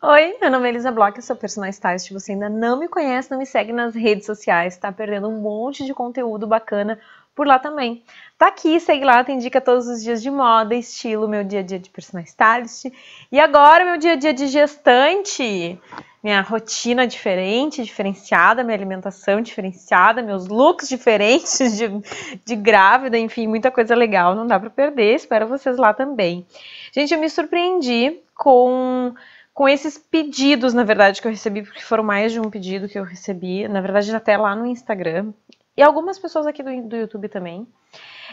Oi, meu nome é Elisa Bloch, eu sou personal stylist. Se você ainda não me conhece, não me segue nas redes sociais, tá perdendo um monte de conteúdo bacana por lá também. Tá aqui, segue lá, tem dica todos os dias de moda, estilo, meu dia a dia de personal stylist. E agora meu dia a dia de gestante. Minha rotina diferente, diferenciada, minha alimentação diferenciada, meus looks diferentes de, de grávida, enfim, muita coisa legal, não dá para perder. Espero vocês lá também. Gente, eu me surpreendi com com esses pedidos, na verdade, que eu recebi, porque foram mais de um pedido que eu recebi, na verdade, até lá no Instagram, e algumas pessoas aqui do, do YouTube também,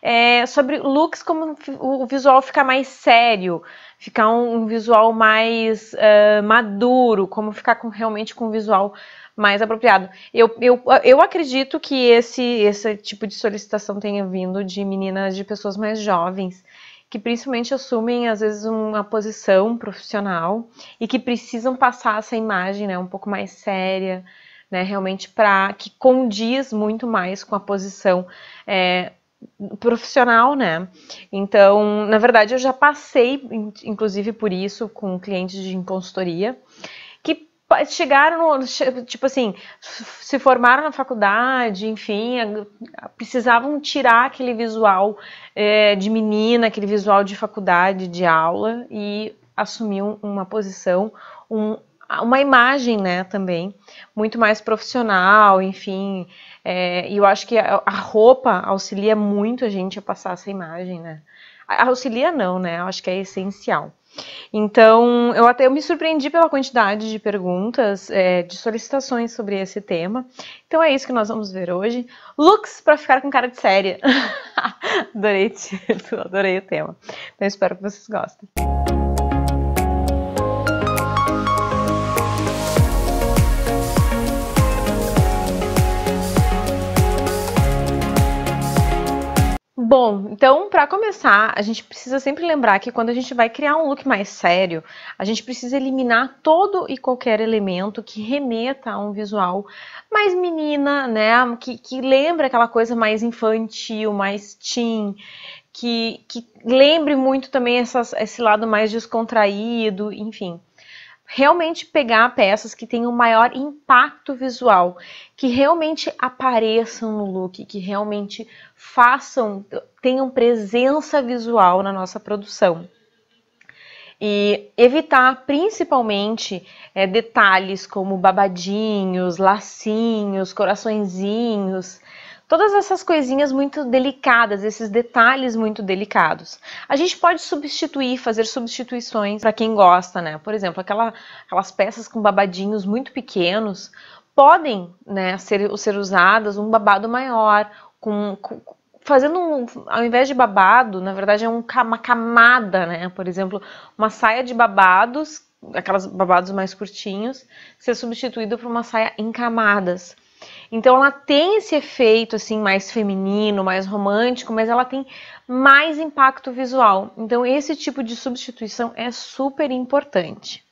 é, sobre looks como o visual ficar mais sério, ficar um, um visual mais uh, maduro, como ficar com, realmente com um visual mais apropriado. Eu, eu, eu acredito que esse, esse tipo de solicitação tenha vindo de meninas, de pessoas mais jovens, que principalmente assumem às vezes uma posição profissional e que precisam passar essa imagem, né, um pouco mais séria, né, realmente para que condiz muito mais com a posição é, profissional, né? Então, na verdade, eu já passei, inclusive, por isso com clientes de consultoria, chegaram, no, tipo assim, se formaram na faculdade, enfim, precisavam tirar aquele visual é, de menina, aquele visual de faculdade, de aula, e assumiam uma posição, um, uma imagem, né, também, muito mais profissional, enfim, é, e é, eu acho que a, a roupa auxilia muito a gente a passar essa imagem, né, auxilia não, né? Eu acho que é essencial. Então, eu até eu me surpreendi pela quantidade de perguntas, é, de solicitações sobre esse tema. Então, é isso que nós vamos ver hoje. Looks para ficar com cara de séria. adorei, adorei o tema. Então, espero que vocês gostem. Bom, então, para começar, a gente precisa sempre lembrar que quando a gente vai criar um look mais sério, a gente precisa eliminar todo e qualquer elemento que remeta a um visual mais menina, né? Que, que lembra aquela coisa mais infantil, mais teen, que, que lembre muito também essas, esse lado mais descontraído, enfim realmente pegar peças que tenham maior impacto visual, que realmente apareçam no look, que realmente façam, tenham presença visual na nossa produção. E evitar principalmente é, detalhes como babadinhos, lacinhos, coraçõezinhos, Todas essas coisinhas muito delicadas, esses detalhes muito delicados. A gente pode substituir, fazer substituições para quem gosta, né? Por exemplo, aquela, aquelas peças com babadinhos muito pequenos podem né, ser, ser usadas um babado maior, com, com fazendo um, ao invés de babado, na verdade é um, uma camada, né? Por exemplo, uma saia de babados, aquelas babados mais curtinhos, ser substituído por uma saia em camadas. Então ela tem esse efeito assim mais feminino, mais romântico, mas ela tem mais impacto visual. Então esse tipo de substituição é super importante.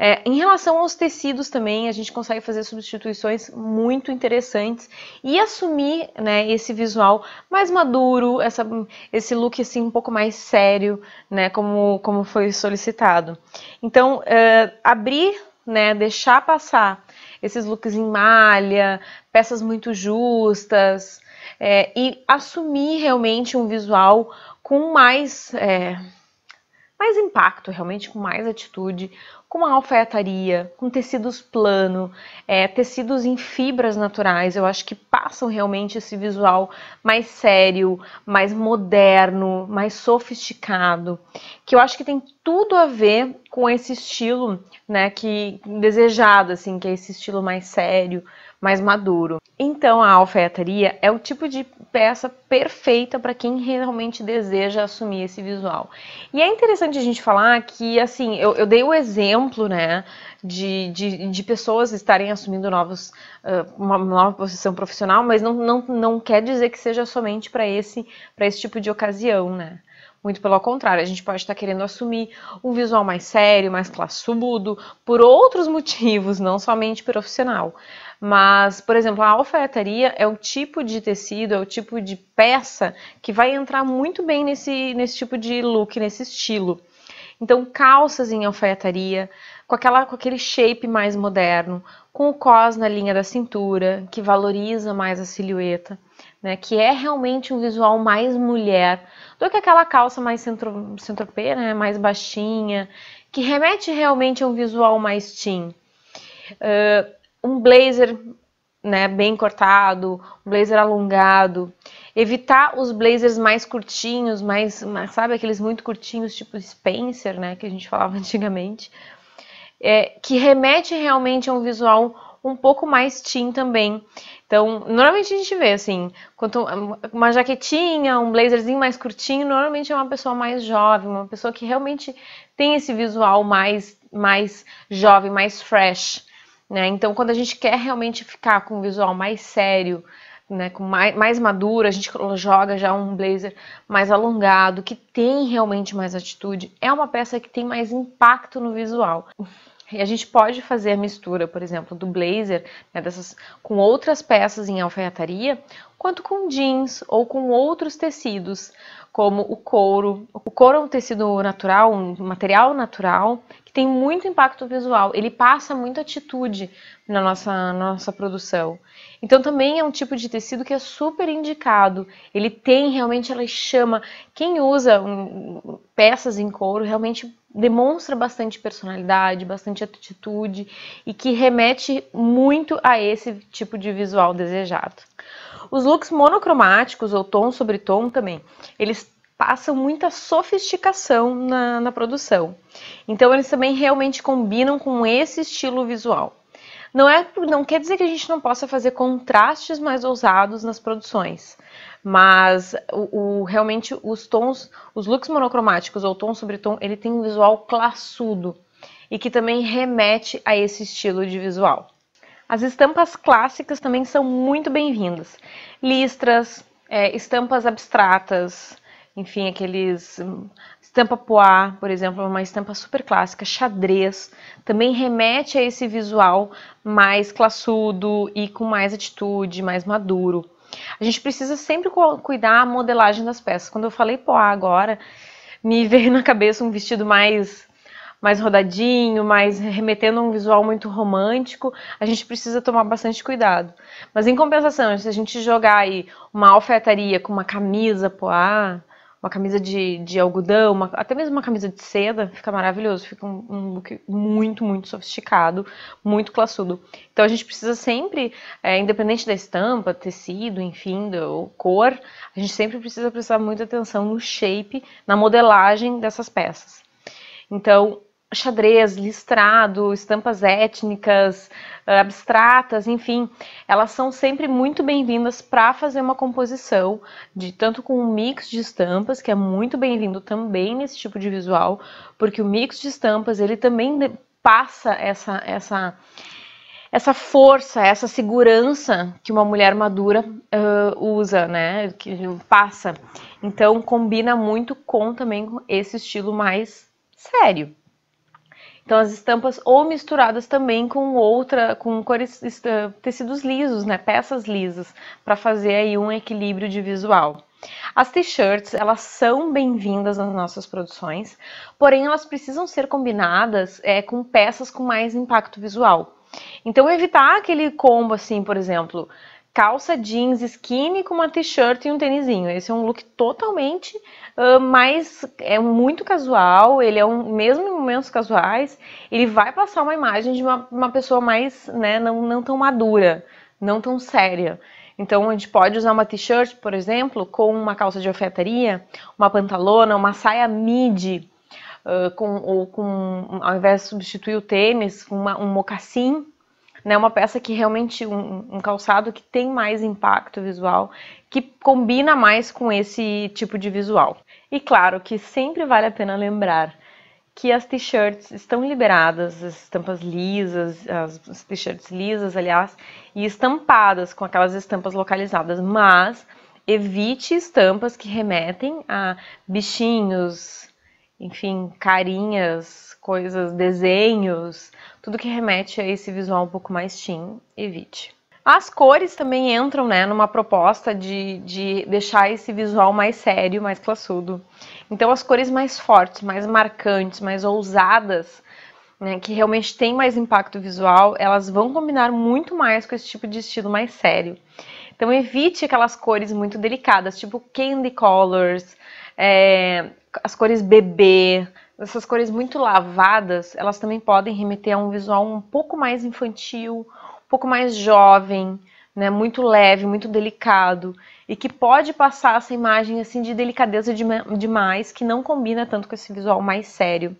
É, em relação aos tecidos também, a gente consegue fazer substituições muito interessantes e assumir né, esse visual mais maduro, essa, esse look assim um pouco mais sério, né, como, como foi solicitado. Então, é, abrir, né, deixar passar esses looks em malha, peças muito justas, é, e assumir realmente um visual com mais, é, mais impacto, realmente com mais atitude, com uma alfaiataria, com tecidos plano, é, tecidos em fibras naturais, eu acho que passam realmente esse visual mais sério, mais moderno, mais sofisticado, que eu acho que tem tudo a ver com esse estilo, né, que desejado assim, que é esse estilo mais sério, mais maduro. Então, a alfaiataria é o tipo de peça perfeita para quem realmente deseja assumir esse visual. E é interessante a gente falar que, assim, eu, eu dei o exemplo, né, de, de, de pessoas estarem assumindo novos, uh, uma nova posição profissional, mas não, não, não quer dizer que seja somente para esse, esse tipo de ocasião, né? Muito pelo contrário, a gente pode estar querendo assumir um visual mais sério, mais classudo, por outros motivos, não somente profissional. Mas, por exemplo, a alfaiataria é o tipo de tecido, é o tipo de peça que vai entrar muito bem nesse, nesse tipo de look, nesse estilo. Então, calças em alfaiataria, com, aquela, com aquele shape mais moderno, com o cos na linha da cintura, que valoriza mais a silhueta, né? Que é realmente um visual mais mulher do que aquela calça mais centro, centropê, né? Mais baixinha, que remete realmente a um visual mais teen. Uh, um blazer né, bem cortado, um blazer alongado. Evitar os blazers mais curtinhos, mais, sabe, aqueles muito curtinhos, tipo Spencer, né, que a gente falava antigamente, é, que remete realmente a um visual um pouco mais teen também. Então, normalmente a gente vê assim, quanto uma jaquetinha, um blazerzinho mais curtinho, normalmente é uma pessoa mais jovem, uma pessoa que realmente tem esse visual mais mais jovem, mais fresh. Né? Então, quando a gente quer realmente ficar com um visual mais sério, né, com mais, mais maduro, a gente joga já um blazer mais alongado, que tem realmente mais atitude, é uma peça que tem mais impacto no visual. E a gente pode fazer a mistura, por exemplo, do blazer né, dessas, com outras peças em alfaiataria, quanto com jeans ou com outros tecidos, como o couro. O couro é um tecido natural, um material natural, que tem muito impacto visual. Ele passa muita atitude na nossa, na nossa produção. Então também é um tipo de tecido que é super indicado. Ele tem realmente, ela chama. Quem usa um, peças em couro realmente demonstra bastante personalidade, bastante atitude e que remete muito a esse tipo de visual desejado. Os looks monocromáticos ou tom sobre tom também, eles passam muita sofisticação na, na produção. Então eles também realmente combinam com esse estilo visual. Não, é, não quer dizer que a gente não possa fazer contrastes mais ousados nas produções, mas o, o, realmente os tons, os looks monocromáticos ou tom sobre tom, ele tem um visual classudo e que também remete a esse estilo de visual. As estampas clássicas também são muito bem-vindas. Listras, é, estampas abstratas, enfim, aqueles hum, estampa poá, por exemplo, uma estampa super clássica, xadrez, também remete a esse visual mais classudo e com mais atitude, mais maduro. A gente precisa sempre cuidar a modelagem das peças. Quando eu falei poá agora, me veio na cabeça um vestido mais mais rodadinho, mais remetendo a um visual muito romântico, a gente precisa tomar bastante cuidado. Mas em compensação, se a gente jogar aí uma alfaiataria com uma camisa poá, uma camisa de, de algodão, uma, até mesmo uma camisa de seda, fica maravilhoso, fica um, um, look muito, muito sofisticado, muito classudo. Então a gente precisa sempre, é, independente da estampa, tecido, enfim, da cor, a gente sempre precisa prestar muita atenção no shape, na modelagem dessas peças. Então, xadrez, listrado, estampas étnicas, eh, abstratas, enfim, elas são sempre muito bem-vindas para fazer uma composição de tanto com um mix de estampas, que é muito bem-vindo também nesse tipo de visual, porque o mix de estampas, ele também passa essa essa essa força, essa segurança que uma mulher madura uh, usa, né? Que passa. Então combina muito com também esse estilo mais sério. Então as estampas ou misturadas também com outra, com cores, eh, tecidos lisos, né, peças lisas, para fazer aí um equilíbrio de visual. As t-shirts, elas são bem-vindas nas nossas produções, porém elas precisam ser combinadas é, com peças com mais impacto visual. Então evitar aquele combo assim, por exemplo, calça jeans skinny com uma t-shirt e um tênisinho. Esse é um look totalmente uh, mais é muito casual, ele é um mesmo em momentos casuais, ele vai passar uma imagem de uma, uma pessoa mais, né, não, não tão madura, não tão séria. Então a gente pode usar uma t-shirt, por exemplo, com uma calça de alfaiataria, uma pantalona, uma saia midi, uh, com, ou com, ao invés de substituir o tênis, uma, um mocassim, né? Uma peça que realmente um, um, calçado que tem mais impacto visual, que combina mais com esse tipo de visual. E claro que sempre vale a pena lembrar que as t-shirts estão liberadas, as estampas lisas, as t-shirts lisas, aliás, e estampadas com aquelas estampas localizadas, mas evite estampas que remetem a bichinhos, enfim, carinhas, coisas, desenhos, tudo que remete a esse visual um pouco mais teen, evite. As cores também entram né, numa proposta de, de deixar esse visual mais sério, mais classudo. Então, as cores mais fortes, mais marcantes, mais ousadas, né, que realmente tem mais impacto visual, elas vão combinar muito mais com esse tipo de estilo mais sério. Então, evite aquelas cores muito delicadas, tipo candy colors, é, as cores bebê, essas cores muito lavadas, elas também podem remeter a um visual um pouco mais infantil, um pouco mais jovem, né, muito leve, muito delicado, e que pode passar essa imagem assim de delicadeza demais, que não combina tanto com esse visual mais sério.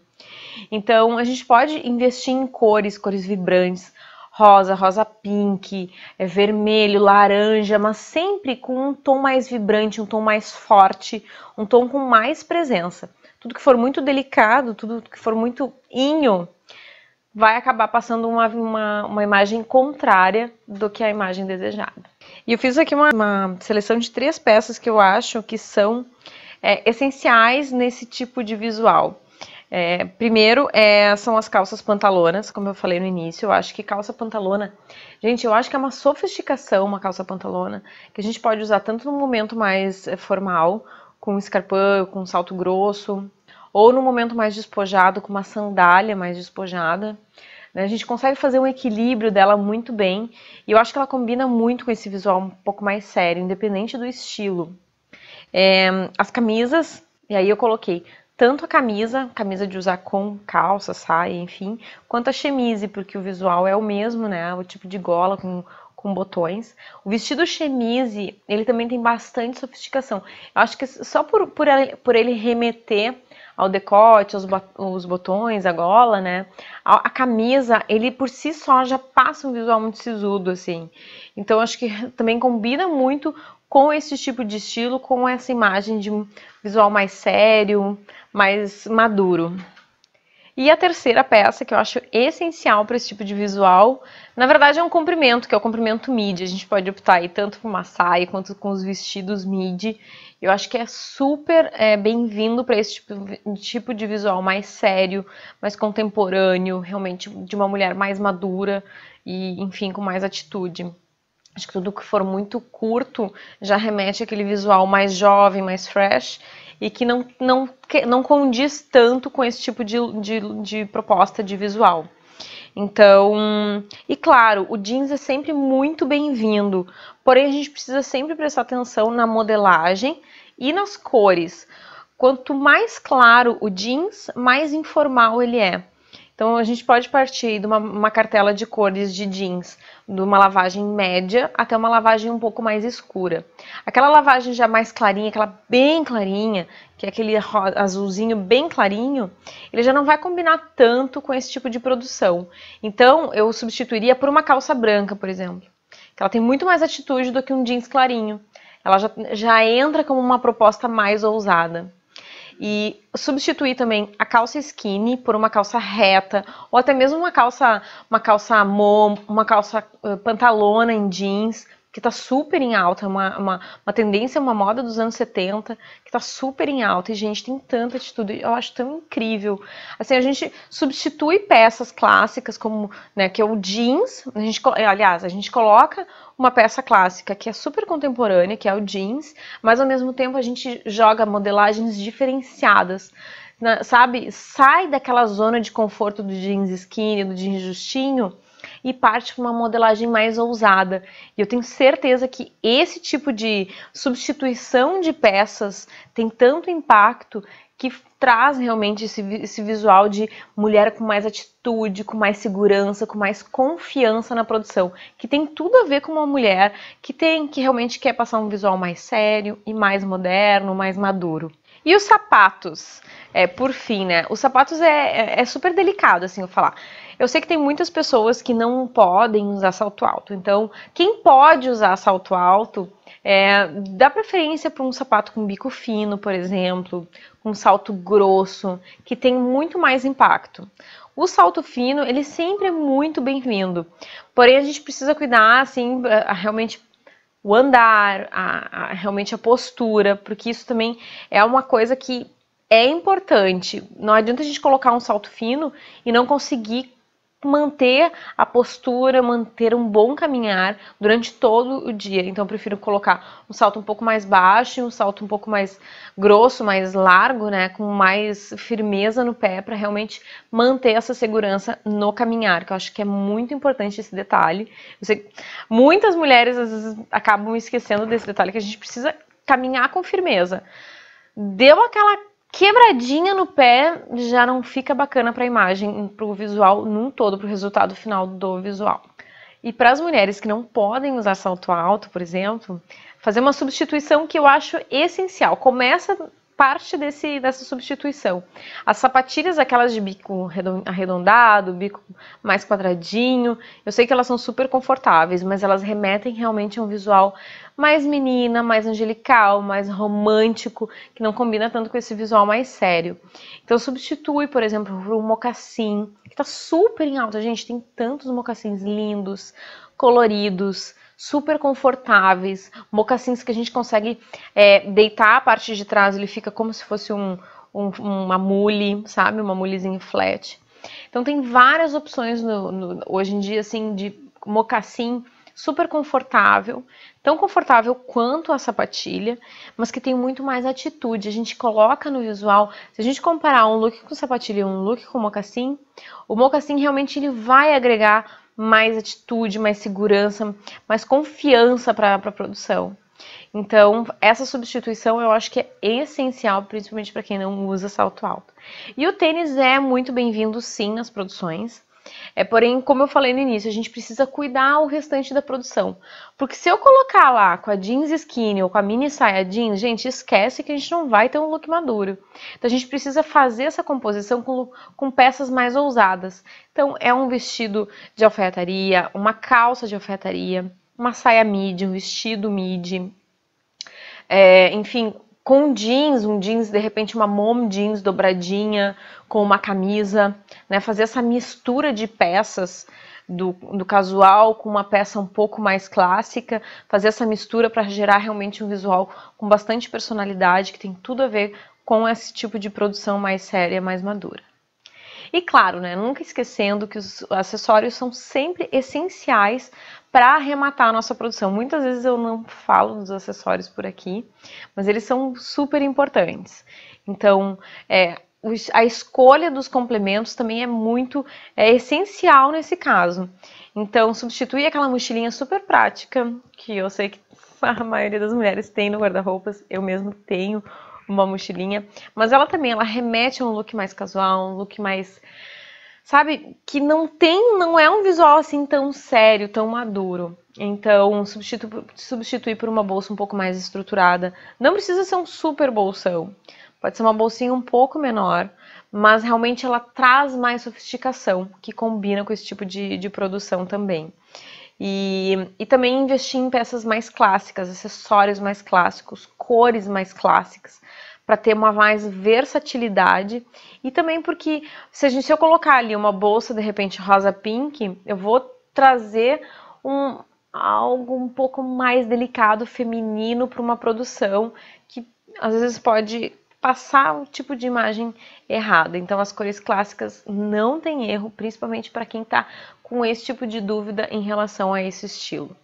Então, a gente pode investir em cores, cores vibrantes, rosa, rosa pink, é vermelho, laranja, mas sempre com um tom mais vibrante, um tom mais forte, um tom com mais presença. Tudo que for muito delicado, tudo que for muito inho, vai acabar passando uma, uma, uma, imagem contrária do que a imagem desejada. E eu fiz aqui uma, uma seleção de três peças que eu acho que são é, essenciais nesse tipo de visual. É, primeiro é, são as calças pantalonas, como eu falei no início, eu acho que calça pantalona, gente, eu acho que é uma sofisticação uma calça pantalona, que a gente pode usar tanto no momento mais é, formal, com escarpão, com salto grosso, ou no momento mais despojado, com uma sandália mais despojada. Né? A gente consegue fazer um equilíbrio dela muito bem, e eu acho que ela combina muito com esse visual um pouco mais sério, independente do estilo. É, as camisas, e aí eu coloquei tanto a camisa, camisa de usar com calça, saia, enfim, quanto a chemise, porque o visual é o mesmo, né? O tipo de gola com, com botões. O vestido chemise, ele também tem bastante sofisticação. Eu acho que só por, por, ele, por ele remeter ao decote, aos, os botões, a gola, né? A, a, camisa, ele por si só já passa um visual muito sisudo, assim. Então, acho que também combina muito com esse tipo de estilo, com essa imagem de um visual mais sério, mais maduro. E a terceira peça que eu acho essencial para esse tipo de visual, na verdade é um comprimento, que é o comprimento midi. A gente pode optar aí tanto por uma saia quanto com os vestidos midi. Eu acho que é super é, bem-vindo para esse tipo, tipo de visual mais sério, mais contemporâneo, realmente de uma mulher mais madura e, enfim, com mais atitude. Acho que tudo que for muito curto já remete àquele visual mais jovem, mais fresh e que não, não, não condiz tanto com esse tipo de, de, de proposta de visual. Então, e claro, o jeans é sempre muito bem-vindo, porém a gente precisa sempre prestar atenção na modelagem e nas cores. Quanto mais claro o jeans, mais informal ele é. Então a gente pode partir de uma, uma, cartela de cores de jeans, de uma lavagem média até uma lavagem um pouco mais escura. Aquela lavagem já mais clarinha, aquela bem clarinha, que é aquele azulzinho bem clarinho, ele já não vai combinar tanto com esse tipo de produção. Então eu substituiria por uma calça branca, por exemplo, que ela tem muito mais atitude do que um jeans clarinho. Ela já, já entra como uma proposta mais ousada. E substituir também a calça skinny por uma calça reta, ou até mesmo uma calça, uma calça mom, uma calça uh, pantalona em jeans, que está super em alta, é uma, uma, uma, tendência, uma moda dos anos 70, que está super em alta, e gente, tem tanta atitude, eu acho tão incrível. Assim, a gente substitui peças clássicas, como, né, que é o jeans, a gente, aliás, a gente coloca uma peça clássica que é super contemporânea, que é o jeans, mas ao mesmo tempo a gente joga modelagens diferenciadas, sabe? Sai daquela zona de conforto do jeans skinny, do jeans justinho, e parte para uma modelagem mais ousada. E eu tenho certeza que esse tipo de substituição de peças tem tanto impacto que traz realmente esse, esse, visual de mulher com mais atitude, com mais segurança, com mais confiança na produção, que tem tudo a ver com uma mulher que tem que realmente quer passar um visual mais sério e mais moderno, mais maduro. E os sapatos, é, por fim, né? Os sapatos é, é, é, super delicado, assim, eu falar. Eu sei que tem muitas pessoas que não podem usar salto alto. Então, quem pode usar salto alto, é, dá preferência para um sapato com bico fino, por exemplo, com salto grosso, que tem muito mais impacto. O salto fino, ele sempre é muito bem-vindo. Porém, a gente precisa cuidar, assim, é, realmente o andar, a, a, realmente a postura, porque isso também é uma coisa que é importante. Não adianta a gente colocar um salto fino e não conseguir manter a postura, manter um bom caminhar durante todo o dia. Então eu prefiro colocar um salto um pouco mais baixo e um salto um pouco mais grosso, mais largo, né, com mais firmeza no pé para realmente manter essa segurança no caminhar, que eu acho que é muito importante esse detalhe. Sei, muitas mulheres às vezes acabam esquecendo desse detalhe que a gente precisa caminhar com firmeza. Deu aquela quebradinha no pé já não fica bacana para a imagem, para o visual num todo, para o resultado final do visual. E para as mulheres que não podem usar salto alto, por exemplo, fazer uma substituição que eu acho essencial. Começa parte desse, dessa substituição. As sapatilhas, aquelas de bico arredondado, bico mais quadradinho, eu sei que elas são super confortáveis, mas elas remetem realmente a um visual mais menina, mais angelical, mais romântico, que não combina tanto com esse visual mais sério. Então substitui, por exemplo, por um mocassim, que tá super em alta, gente, tem tantos mocassins lindos, coloridos, super confortáveis, mocassins que a gente consegue é, deitar a parte de trás, ele fica como se fosse um, um, uma mule, sabe? Uma mulezinha flat. Então tem várias opções no, no, hoje em dia, assim, de mocassim super confortável, tão confortável quanto a sapatilha, mas que tem muito mais atitude. A gente coloca no visual, se a gente comparar um look com sapatilha e um look com mocassim, o mocassim realmente ele vai agregar mais atitude, mais segurança, mais confiança para a produção. Então, essa substituição eu acho que é essencial, principalmente para quem não usa salto alto. E o tênis é muito bem-vindo sim nas produções. É, porém, como eu falei no início, a gente precisa cuidar o restante da produção. Porque se eu colocar lá com a jeans skinny ou com a mini saia jeans, gente, esquece que a gente não vai ter um look maduro. Então a gente precisa fazer essa composição com, com peças mais ousadas. Então é um vestido de alfaiataria, uma calça de alfaiataria, uma saia midi, um vestido midi. É, enfim, com jeans, um jeans de repente uma mom jeans dobradinha com uma camisa, né? Fazer essa mistura de peças do, do casual com uma peça um pouco mais clássica, fazer essa mistura para gerar realmente um visual com bastante personalidade que tem tudo a ver com esse tipo de produção mais séria, mais madura. E claro, né, nunca esquecendo que os acessórios são sempre essenciais para arrematar a nossa produção. Muitas vezes eu não falo dos acessórios por aqui, mas eles são super importantes. Então, é, a escolha dos complementos também é muito é, essencial nesse caso. Então, substitui aquela mochilinha super prática, que eu sei que a maioria das mulheres tem no guarda-roupas, eu mesmo tenho uma mochilinha. Mas ela também, ela remete a um look mais casual, um look mais. Sabe? Que não tem, não é um visual assim tão sério, tão maduro. Então, substituir, substituir por uma bolsa um pouco mais estruturada. Não precisa ser um super bolsão. Pode ser uma bolsinha um pouco menor, mas realmente ela traz mais sofisticação, que combina com esse tipo de, de produção também. E, e também investir em peças mais clássicas, acessórios mais clássicos, cores mais clássicas, para ter uma mais versatilidade. E também porque se, a gente, se eu colocar ali uma bolsa de repente rosa pink, eu vou trazer um algo um pouco mais delicado, feminino para uma produção que às vezes pode passar o tipo de imagem errada. Então as cores clássicas não tem erro, principalmente para quem está com esse tipo de dúvida em relação a esse estilo.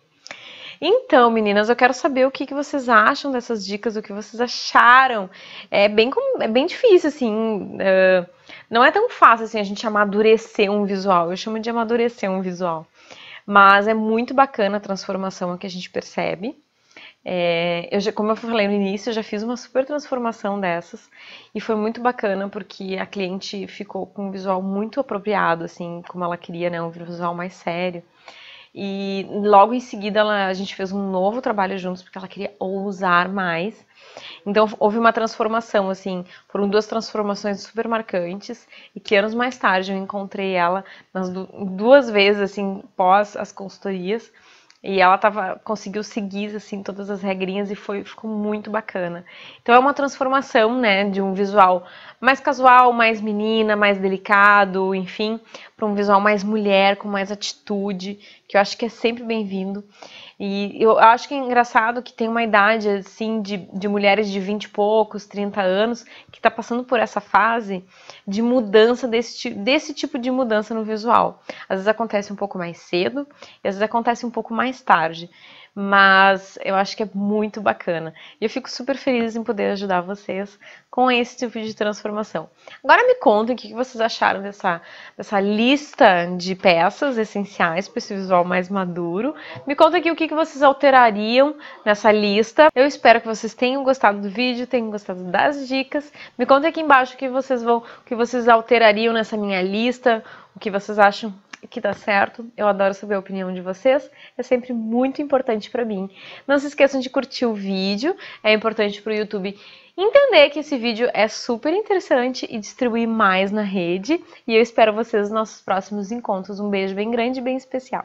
Então, meninas, eu quero saber o que, que vocês acham dessas dicas, o que vocês acharam. É bem, é bem difícil, assim. Uh, não é tão fácil assim a gente amadurecer um visual. Eu chamo de amadurecer um visual. Mas é muito bacana a transformação que a gente percebe. É, eu já, como eu falei no início, eu já fiz uma super transformação dessas e foi muito bacana porque a cliente ficou com um visual muito apropriado, assim, como ela queria, né, um visual mais sério. E logo em seguida ela, a gente fez um novo trabalho juntos porque ela queria ousar mais. Então houve uma transformação, assim, foram duas transformações super marcantes e que anos mais tarde eu encontrei ela nas duas vezes, assim, pós as consultorias e ela tava, conseguiu seguir assim todas as regrinhas e foi, ficou muito bacana. Então é uma transformação, né, de um visual mais casual, mais menina, mais delicado, enfim, para um visual mais mulher, com mais atitude, que eu acho que é sempre bem-vindo. E eu acho que é engraçado que tem uma idade assim de, de mulheres de 20 e poucos, 30 anos, que está passando por essa fase de mudança desse, desse tipo de mudança no visual. Às vezes acontece um pouco mais cedo e às vezes acontece um pouco mais tarde mas eu acho que é muito bacana. E eu fico super feliz em poder ajudar vocês com esse tipo de transformação. Agora me contem o que vocês acharam dessa, dessa lista de peças essenciais para esse visual mais maduro. Me conta aqui o que vocês alterariam nessa lista. Eu espero que vocês tenham gostado do vídeo, tenham gostado das dicas. Me conta aqui embaixo o que vocês vão, o que vocês alterariam nessa minha lista, o que vocês acham que dá tá certo. Eu adoro saber a opinião de vocês, é sempre muito importante para mim. Não se esqueçam de curtir o vídeo, é importante para o YouTube entender que esse vídeo é super interessante e distribuir mais na rede. E eu espero vocês nos nossos próximos encontros. Um beijo bem grande e bem especial.